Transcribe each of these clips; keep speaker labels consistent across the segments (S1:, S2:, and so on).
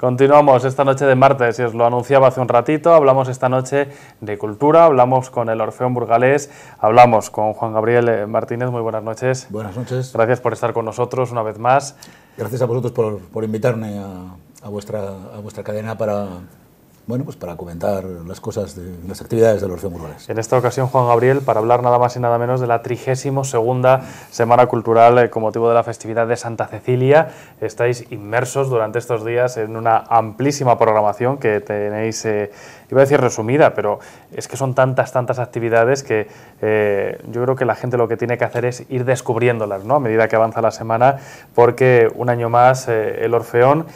S1: Continuamos esta noche de martes, y os lo anunciaba hace un ratito, hablamos esta noche de cultura, hablamos con el Orfeón Burgalés, hablamos con Juan Gabriel eh, Martínez, muy buenas noches. Buenas noches. Gracias por estar con nosotros una vez más. Gracias a
S2: vosotros por, invitarme a, vuestra, a vuestra cadena para, bueno, pues para comentar las cosas, de, las actividades del los
S1: Burgales. En esta ocasión, Juan Gabriel, para hablar nada más y nada menos de la 32 Semana Cultural eh, con motivo de la festividad de Santa Cecilia. Estáis inmersos durante estos días en una amplísima programación que tenéis, eh, iba a decir resumida, pero es que son tantas, tantas actividades que eh, yo creo que la gente lo que tiene que hacer es ir descubriéndolas ¿no? a medida que avanza la semana, porque un año más el Orfeón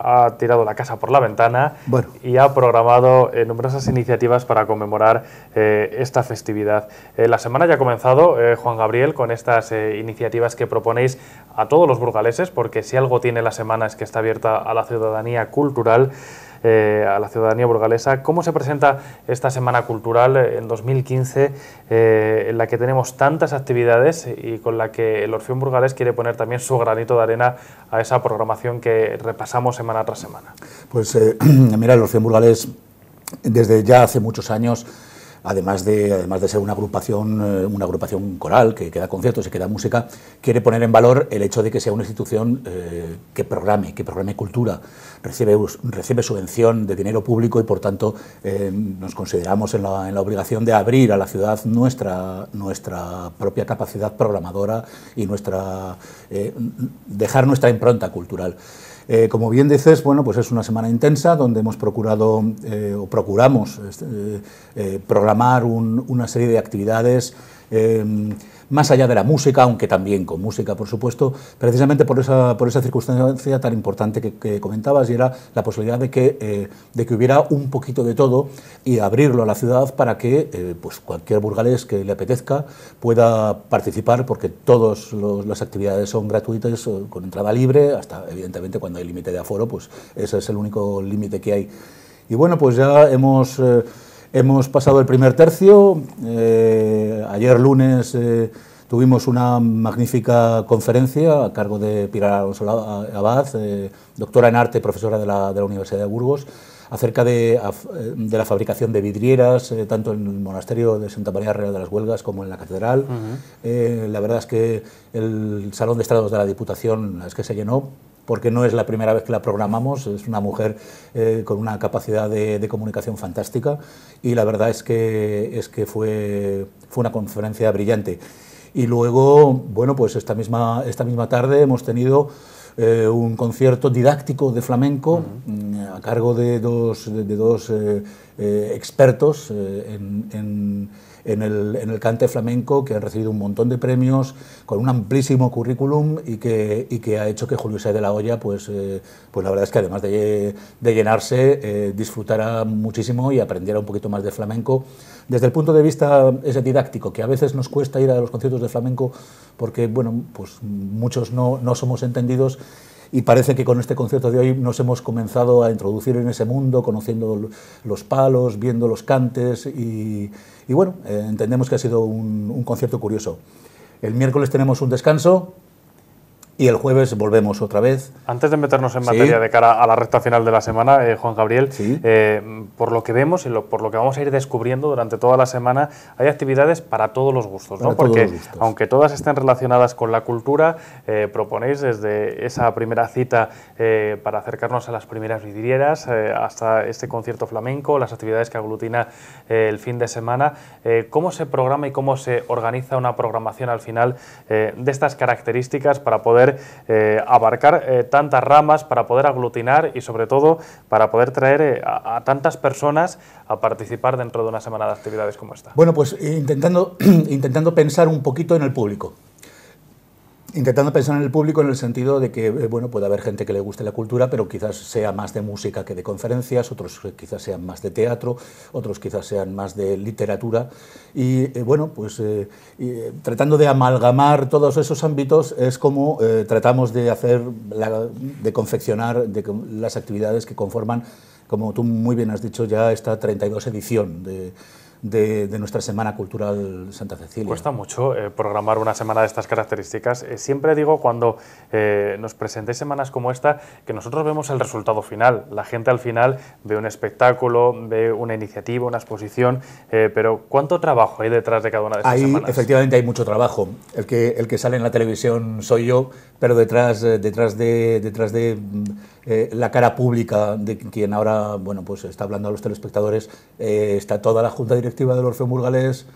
S1: ha tirado la casa por la ventana y ha programado eh, numerosas iniciativas para conmemorar eh, esta festividad. Eh, la semana ya ha comenzado, Juan Gabriel, con estas iniciativas que proponéis a todos los burgaleses, porque si algo tiene la semana es que está abierta a la ciudadanía cultural. Eh, a la ciudadanía burgalesa. ¿Cómo se presenta esta Semana Cultural eh, en 2015, eh, en la que tenemos tantas actividades y con la que el Orfeón Burgalés quiere poner también su granito de arena a esa programación que repasamos semana tras semana?
S2: Pues mira, el Orfeón Burgalés desde ya hace muchos años además de, además de ser una agrupación, eh, una agrupación coral que, da conciertos y que da música, quiere poner en valor el hecho de que sea una institución eh, que programe, que programe cultura, recibe, recibe subvención de dinero público y por tanto eh, nos consideramos en la, obligación de abrir a la ciudad nuestra, nuestra propia capacidad programadora y nuestra, dejar nuestra impronta cultural. como bien dices, bueno, pues es una semana intensa donde hemos procurado o procuramos este, programar programar una serie de actividades. Em, más allá de la música, aunque también con música, por supuesto, precisamente por esa, por esa circunstancia tan importante que, comentabas, y era la posibilidad de que, eh, de que hubiera un poquito de todo y abrirlo a la ciudad para que eh, pues cualquier burgalés que le apetezca pueda participar, porque todas las actividades son gratuitas, eh, con entrada libre, hasta evidentemente cuando hay límite de aforo, pues ese es el único límite que hay. Y bueno, pues ya hemos... Hemos pasado el primer tercio. Eh, ayer lunes eh, tuvimos una magnífica conferencia a cargo de Pilar Alonso Abad, eh, doctora en arte, profesora de la, Universidad de Burgos, acerca de, la fabricación de vidrieras, tanto en el monasterio de Santa María Real de las Huelgas como en la catedral. la verdad es que el Salón de Estados de la Diputación es que se llenó porque no es la primera vez que la programamos, es una mujer eh, con una capacidad de, comunicación fantástica y la verdad es que, es que fue, fue una conferencia brillante. Y luego, bueno, pues esta misma, esta misma tarde hemos tenido eh, un concierto didáctico de flamenco mm, a cargo de dos, de, eh, expertos en en el, cante flamenco, que ha recibido un montón de premios, con un amplísimo currículum y que, que ha hecho que Julio Isaac de la Hoya, pues, eh, pues la verdad es que además de, llenarse, eh, disfrutara muchísimo y aprendiera un poquito más de flamenco. Desde el punto de vista ese didáctico, que a veces nos cuesta ir a los conciertos de flamenco porque, bueno, pues muchos no, no somos entendidos y parece que con este concierto de hoy nos hemos comenzado a introducir en ese mundo, conociendo los palos, viendo los cantes y, bueno, eh, entendemos que ha sido un concierto curioso. El miércoles tenemos un descanso, y el jueves volvemos otra vez.
S1: Antes de meternos en materia de cara a la recta final de la semana, eh, Juan Gabriel, eh, por lo que vemos y por lo que vamos a ir descubriendo durante toda la semana, hay actividades para todos los gustos, ¿no? Porque aunque todas estén relacionadas con la cultura, eh, proponéis desde esa primera cita para acercarnos a las primeras vidrieras hasta este concierto flamenco, las actividades que aglutina el fin de semana. ¿Cómo se programa y cómo se organiza una programación al final de estas características para poder eh, abarcar eh, tantas ramas, para poder aglutinar y sobre todo para poder traer eh, a, tantas personas a participar dentro de una semana de actividades como esta.
S2: Bueno, pues intentando, intentando pensar un poquito en el público intentando pensar en el público en el sentido de que eh, bueno puede haber gente que le guste la cultura pero quizás sea más de música que de conferencias otros eh, quizás sean más de teatro otros quizás sean más de literatura y eh, bueno pues tratando de amalgamar todos esos ámbitos es como tratamos de hacer de confeccionar de las actividades que conforman como tú muy bien has dicho ya esta 32 edición de de, nuestra Semana Cultural Santa Cecilia. Cuesta
S1: mucho eh, programar una semana de estas características. Eh, siempre digo cuando eh, nos presentéis semanas como esta que nosotros vemos el resultado final. La gente al final ve un espectáculo, ve una iniciativa, una exposición, pero ¿cuánto trabajo hay detrás de cada una de estas hay, semanas? Efectivamente
S2: hay mucho trabajo. El que, el que sale en la televisión soy yo, pero detrás, detrás de... Detrás de eh, la cara pública de quien ahora bueno, pues está hablando a los telespectadores, eh, está toda la junta directiva del Orfeo Burgalés,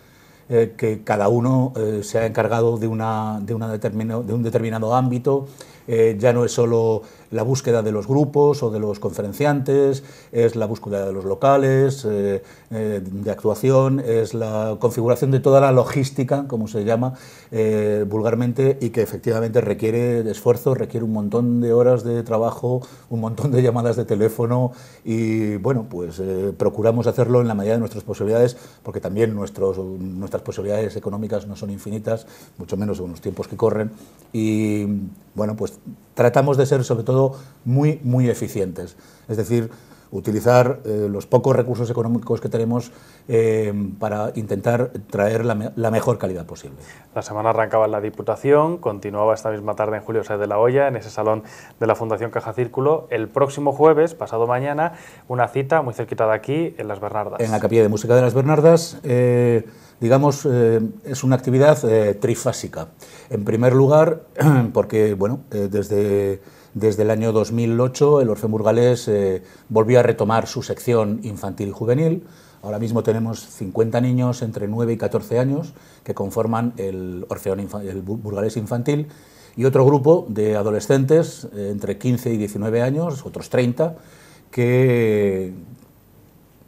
S2: eh, que cada uno se ha encargado de, una, de, una de un determinado ámbito. ya no es solo la búsqueda de los grupos o de los conferenciantes, es la búsqueda de los locales, eh, eh, de actuación, es la configuración de toda la logística, como se llama eh, vulgarmente, y que efectivamente requiere esfuerzo, requiere un montón de horas de trabajo, un montón de llamadas de teléfono, y bueno, pues procuramos hacerlo en la medida de nuestras posibilidades, porque también nuestros, nuestras posibilidades económicas no son infinitas, mucho menos en los tiempos que corren, y bueno, pues tratamos de ser sobre todo muy, muy eficientes. Es decir, utilizar eh, los pocos recursos económicos que tenemos eh, para intentar traer la, mejor calidad posible.
S1: La semana arrancaba en la Diputación, continuaba esta misma tarde en Julio Sede de la Hoya, en ese salón de la Fundación Caja Círculo. El próximo jueves, pasado mañana, una cita muy cerquita de aquí, en Las Bernardas. En la Capilla de
S2: Música de Las Bernardas. Eh, digamos, es una actividad trifásica. En primer lugar, porque, bueno, desde desde el año 2008 el Orfeón Burgalés eh, volvió a retomar su sección infantil juvenil. Ahora mismo tenemos 50 niños entre 9 y 14 años que conforman el Orfeón Burgalés Infantil y otro grupo de adolescentes eh, entre 15 y 19 años, otros 30, que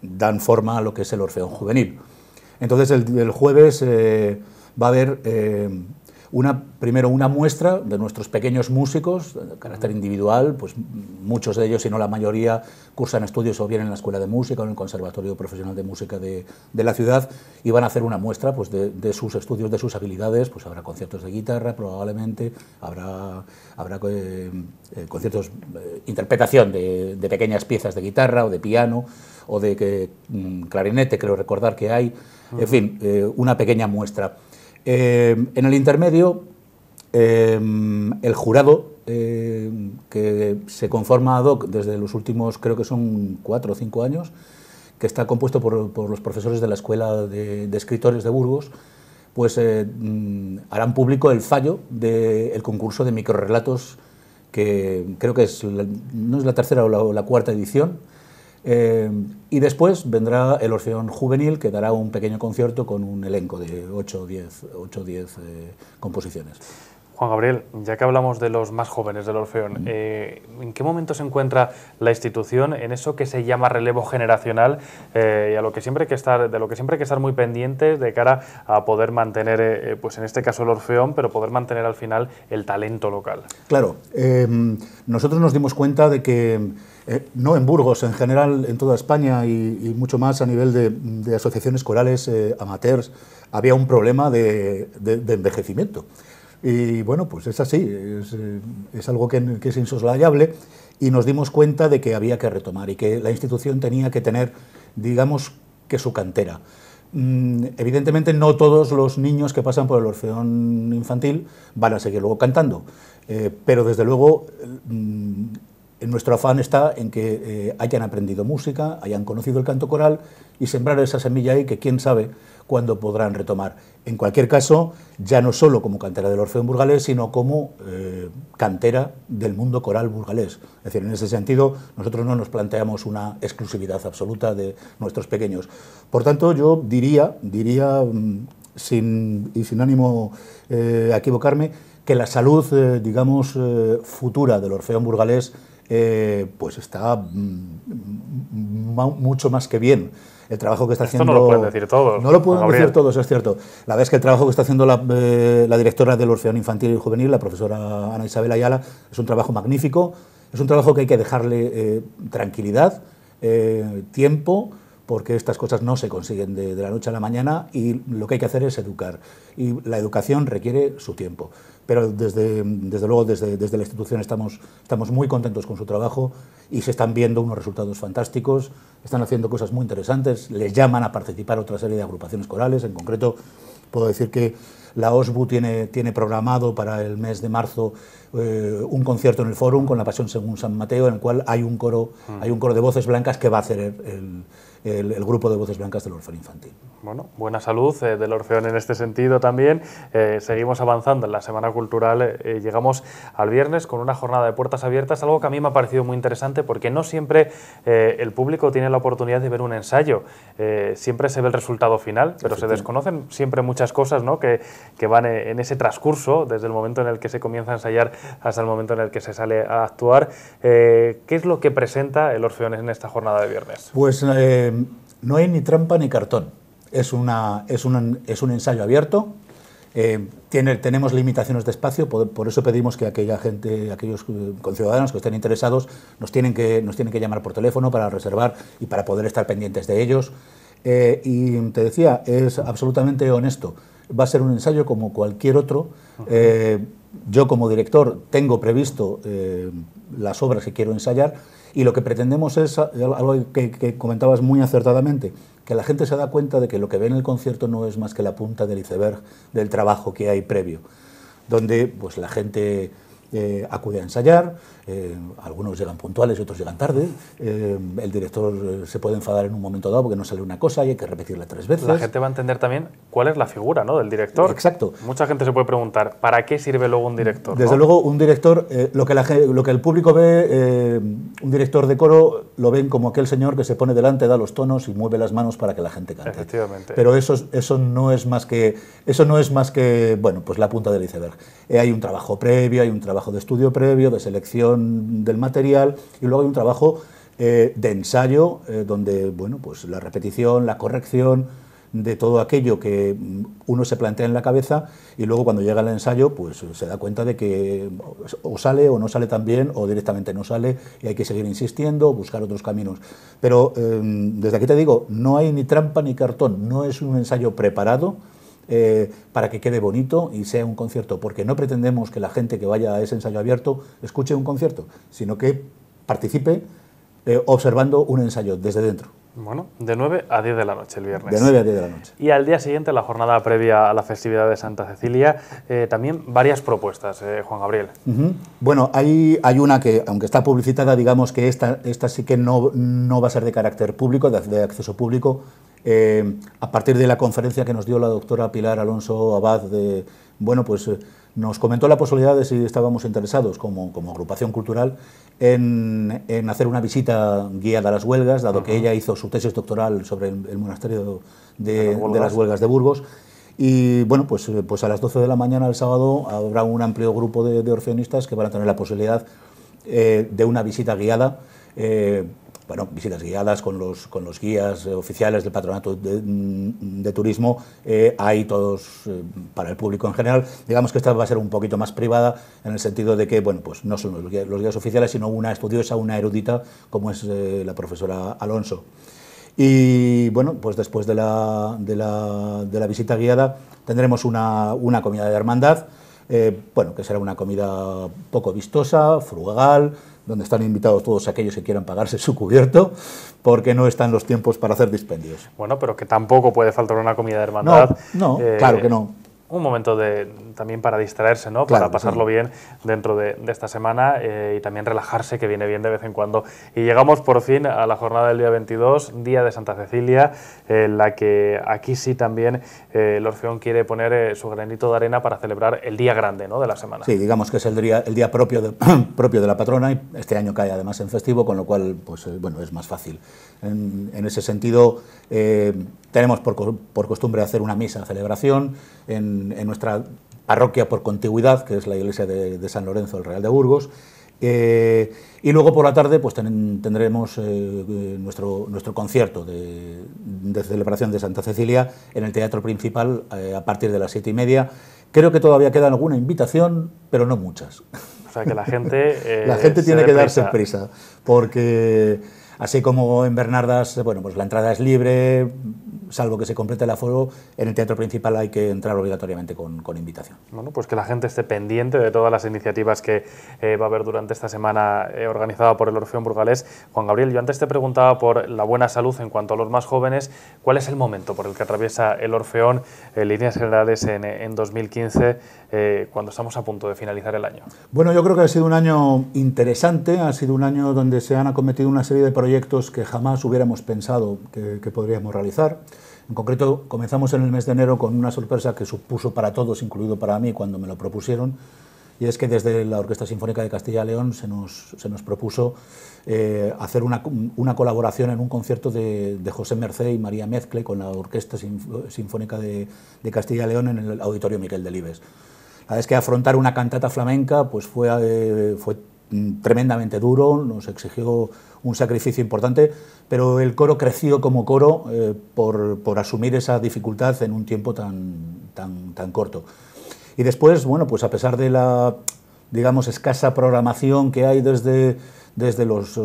S2: dan forma a lo que es el Orfeón Juvenil. Entonces el, jueves eh, va a haber una, primero una muestra de nuestros pequeños músicos, de carácter individual, pues muchos de ellos, si no la mayoría, cursan estudios o bien en la Escuela de Música o en el Conservatorio Profesional de Música de, la ciudad, y van a hacer una muestra pues, de, sus estudios, de sus habilidades, pues habrá conciertos de guitarra probablemente, habrá, habrá eh, eh, conciertos, eh, interpretación de, pequeñas piezas de guitarra o de piano, o de que, mm, clarinete, creo recordar que hay, en fin, una pequeña muestra. Eh, en el intermedio, eh, el jurado, eh, que se conforma ad hoc desde los últimos, creo que son cuatro o cinco años, que está compuesto por, los profesores de la Escuela de, Escritores de Burgos, pues mm, harán público el fallo del concurso de microrelatos que creo que es no es la tercera o la cuarta edición, eh, y después vendrá el Orfeón Juvenil, que dará un pequeño concierto con un elenco de 8 o 10, 10 composiciones.
S1: Juan Gabriel, ya que hablamos de los más jóvenes del Orfeón, eh, ¿en qué momento se encuentra la institución en eso que se llama relevo generacional eh, y a lo que siempre hay que estar, de lo que siempre hay que estar muy pendientes de cara a poder mantener, eh, pues en este caso el Orfeón, pero poder mantener al final el talento local?
S2: Claro, nosotros nos dimos cuenta de que no en Burgos, en general en toda España y, mucho más a nivel de, asociaciones corales amateurs, había un problema de envejecimiento. Y bueno, pues es así, es, eh, algo que, es insoslayable y nos dimos cuenta de que había que retomar y que la institución tenía que tener, digamos, que su cantera. Mm, evidentemente no todos los niños que pasan por el orfeón infantil van a seguir luego cantando, eh, pero desde luego... Eh, mm, nuestro afán está en que eh, hayan aprendido música, hayan conocido el canto coral y sembrar esa semilla ahí que quién sabe cuándo podrán retomar. En cualquier caso, ya no solo como cantera del Orfeón burgalés, sino como eh, cantera del mundo coral burgalés. Es decir, en ese sentido, nosotros no nos planteamos una exclusividad absoluta de nuestros pequeños. Por tanto, yo diría, diría mm, sin, y sin ánimo eh, a equivocarme, que la salud, digamos, futura del Orfeón burgalés eh, pues está mm, mm, mucho más que bien. El trabajo que está haciendo. No lo pueden decir todos. es cierto. La verdad es que el trabajo que está haciendo eh, la, directora del Orfeón Infantil y Juvenil, la profesora Ana Isabel Ayala, es un trabajo magnífico. Es un trabajo que hay que dejarle eh, tranquilidad, tiempo porque estas cosas no se consiguen de, la noche a la mañana y lo que hay que hacer es educar. Y la educación requiere su tiempo. Pero desde, desde luego, desde, la institución estamos, estamos muy contentos con su trabajo y se están viendo unos resultados fantásticos, están haciendo cosas muy interesantes, les llaman a participar otra serie de agrupaciones corales, en concreto puedo decir que la OSBU tiene, tiene programado para el mes de marzo eh, un concierto en el Fórum con la Pasión según San Mateo, en el cual hay un coro, mm. hay un coro de voces blancas que va a hacer el, grupo de voces blancas del Orfeón Infantil.
S1: Bueno, buena salud eh, del Orfeón en este sentido también. Eh, seguimos avanzando en la Semana Cultural. llegamos al viernes con una jornada de puertas abiertas, algo que a mí me ha parecido muy interesante porque no siempre el público tiene la oportunidad de ver un ensayo. siempre se ve el resultado final, pero se desconocen siempre muchas cosas ¿no? que que van eh, en ese transcurso, desde el momento en el que se comienza a ensayar hasta el momento en el que se sale a actuar. Eh, ¿Qué es lo que presenta el Orfeones... en esta jornada de viernes?
S2: Pues eh, no hay ni trampa ni cartón. Es, una, es, un, es un ensayo abierto. tenemos limitaciones de espacio, por, eso pedimos que aquella gente, aquellos conciudadanos que estén interesados, nos tienen que, nos tienen que llamar por teléfono para reservar y para poder estar pendientes de ellos. y te decía, es absolutamente honesto va a ser un ensayo como cualquier otro. Eh, yo como director tengo previsto eh, las obras que quiero ensayar y lo que pretendemos es, algo que, comentabas muy acertadamente, que la gente se da cuenta de que lo que ve en el concierto no es más que la punta del iceberg del trabajo que hay previo, donde pues la gente eh, acude a ensayar, eh, algunos llegan puntuales, y otros llegan tarde, eh, el director se puede enfadar en un momento dado porque no sale una cosa y hay que repetirla tres veces. La gente
S1: va a entender también cuál es la figura ¿no? del director. Exacto. Mucha gente se puede preguntar, ¿para qué sirve luego un director? Desde luego,
S2: un director, lo, que la, lo que el público ve, un director de coro, lo ven como aquel señor que se pone delante, da los tonos y mueve las manos para que la gente cante.
S1: Efectivamente. Pero
S2: eso, eso, no, es más que, eso no es más que, bueno, pues la punta del iceberg. hay un trabajo previo, hay un trabajo de estudio previo, de selección del material y luego hay un trabajo eh, de ensayo eh, donde bueno, pues la repetición, la corrección de todo aquello que mm, uno se plantea en la cabeza y luego cuando llega el ensayo pues se da cuenta de que mm, o sale o no sale tan bien o directamente no sale y hay que seguir insistiendo, buscar otros caminos. Pero em, desde aquí te digo, no hay ni trampa ni cartón, no es un ensayo preparado, eh, para que quede bonito y sea un concierto, porque no pretendemos que la gente que vaya a ese ensayo abierto escuche un concierto, sino que participe eh, observando un ensayo desde dentro.
S1: Bueno, de 9 a 10 de la noche el viernes. De 9 a 10 de la noche. Y al día siguiente, la jornada previa a la festividad de Santa Cecilia, eh, también varias propuestas, Juan Gabriel.
S2: Bueno, hay, hay una que, aunque está publicitada, digamos que esta, esta sí que no, no va a ser de carácter público, de acceso público, eh, a partir de la conferencia que nos dio la doctora Pilar Alonso Abad, de, bueno, pues eh, nos comentó la posibilidad de si estábamos interesados como, agrupación cultural en, hacer una visita guiada a las huelgas, dado que ella hizo su tesis doctoral sobre el, monasterio de, las huelgas de Burgos. Y bueno, pues, eh, pues a las 12 de la mañana el sábado habrá un amplio grupo de, de orfeonistas que van a tener la posibilidad de una visita guiada bueno, visitas guiadas con los, con los guías eh, oficiales del Patronato de, mm, Turismo, eh, hay todos eh, para el público en general. Digamos que esta va a ser un poquito más privada en el sentido de que, bueno, pues no son los guías, oficiales, sino una estudiosa, una erudita, como es la profesora Alonso. Y bueno, pues después de la, visita guiada tendremos una, una comida de hermandad, bueno, que será una comida poco vistosa, frugal, donde están invitados todos aquellos que quieran pagarse su cubierto, porque no están los tiempos para hacer dispendios.
S1: Bueno, pero que tampoco puede faltar una comida de hermandad. No, eh, claro que no un momento de, también para distraerse, ¿no? para pasarlo bien dentro de, esta semana eh, y también relajarse, que viene bien de vez en cuando. Y llegamos por fin a la jornada del día 22, día de Santa Cecilia, en la que aquí sí también eh, el Orfeón quiere poner eh, su granito de arena para celebrar el día grande ¿no? de la semana.
S2: Sí, digamos que es el día, el día propio, de, propio de la patrona y este año cae además en festivo, con lo cual pues, eh, bueno, es más fácil. En, en ese sentido tenemos por, costumbre hacer una misa, celebración, en, nuestra parroquia por contigüidad, que es la iglesia de, San Lorenzo, del Real de Burgos. Eh, y luego por la tarde pues tendremos eh, eh, nuestro, nuestro concierto de, celebración de Santa Cecilia en el teatro principal a partir de las siete y media. Creo que todavía queda alguna invitación, pero no muchas.
S1: O sea que la gente... la gente tiene que darse prisa,
S2: porque Así como en Bernardas, bueno, pues la entrada es libre, salvo que se complete el aforo, en el teatro principal hay que entrar obligatoriamente con, invitación.
S1: Bueno, pues que la gente esté pendiente de todas las iniciativas que eh, va a haber durante esta semana eh, organizada por el Orfeón Burgalés. Juan Gabriel, yo antes te preguntaba por la buena salud en cuanto a los más jóvenes. ¿Cuál es el momento por el que atraviesa el Orfeón en eh, líneas generales en, 2015, cuando estamos a punto de finalizar el año?
S2: Bueno, yo creo que ha sido un año interesante, ha sido un año donde se han acometido una serie de proyectos que jamás hubiéramos pensado que, podríamos realizar. En concreto, comenzamos en el mes de enero con una sorpresa que supuso para todos, incluido para mí, cuando me lo propusieron, y es que desde la Orquesta Sinfónica de Castilla y León se nos, se nos propuso eh, hacer una, una, colaboración en un concierto de, José Mercé y María Mezcle con la Orquesta Sinfónica de, Castilla y León en el Auditorio Miguel Delibes. La vez que afrontar una cantata flamenca pues fue, eh, fue Mm, tremendamente duro, nos exigió un sacrificio importante, pero el coro creció como coro eh, por, asumir esa dificultad en un tiempo tan, corto. Y después, bueno, pues a pesar de la, digamos, escasa programación que hay desde, eh, los,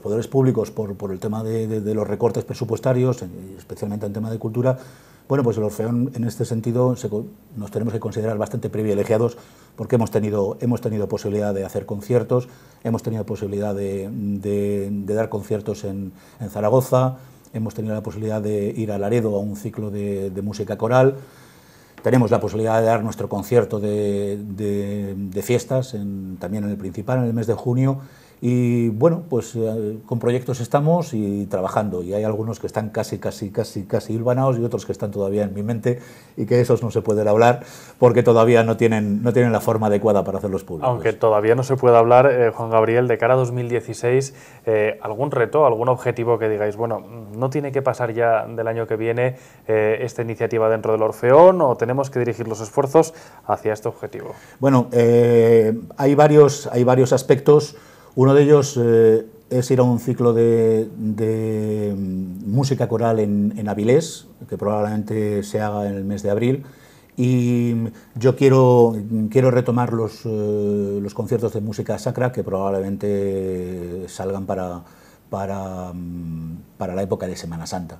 S2: poderes públicos por, el tema de los recortes presupuestarios, especialmente en tema de cultura, bueno, pues el Orfeón en este sentido nos tenemos que considerar bastante privilegiados porque hemos tenido, hemos tenido posibilidad de hacer conciertos, hemos tenido posibilidad de, dar conciertos en, Zaragoza, hemos tenido la posibilidad de ir a Laredo a un ciclo de, música coral, tenemos la posibilidad de dar nuestro concierto de, fiestas también en el principal, en el mes de junio, y bueno, pues eh, con proyectos estamos y trabajando. Y hay algunos que están casi, casi, casi, casi hilvanados y otros que están todavía en mi mente y que esos no se pueden hablar porque todavía no tienen, no tienen la forma adecuada para hacerlos públicos.
S1: Aunque todavía no se puede hablar, eh, Juan Gabriel, de cara a 2016, eh, ¿algún reto, algún objetivo que digáis, bueno, no tiene que pasar ya del año que viene esta iniciativa dentro del Orfeón o tenemos que dirigir los esfuerzos hacia este objetivo?
S2: Bueno, hay, varios, hay varios aspectos. Uno de ellos eh, es ir a un ciclo de, mm, música coral en, Avilés, que probablemente se haga en el mes de abril. Y yo quiero, quiero retomar los, eh, los conciertos de música sacra que probablemente salgan para, para, mm, la época de Semana Santa.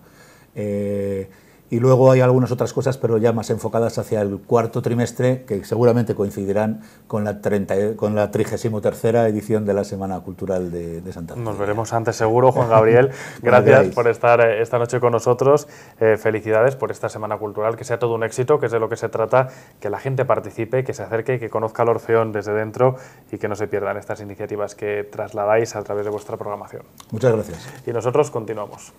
S2: Eh, y luego hay algunas otras cosas, pero ya más enfocadas hacia el cuarto trimestre, que seguramente coincidirán con la, 30, con la 33 edición de la Semana Cultural de, Santa
S1: Nos veremos antes seguro, Juan Gabriel. Gracias por estar eh, esta noche con nosotros. Eh, felicidades por esta Semana Cultural, que sea todo un éxito, que es de lo que se trata, que la gente participe, que se acerque, que conozca el Orfeón desde dentro y que no se pierdan estas iniciativas que trasladáis a través de vuestra programación. Muchas gracias. Y nosotros continuamos.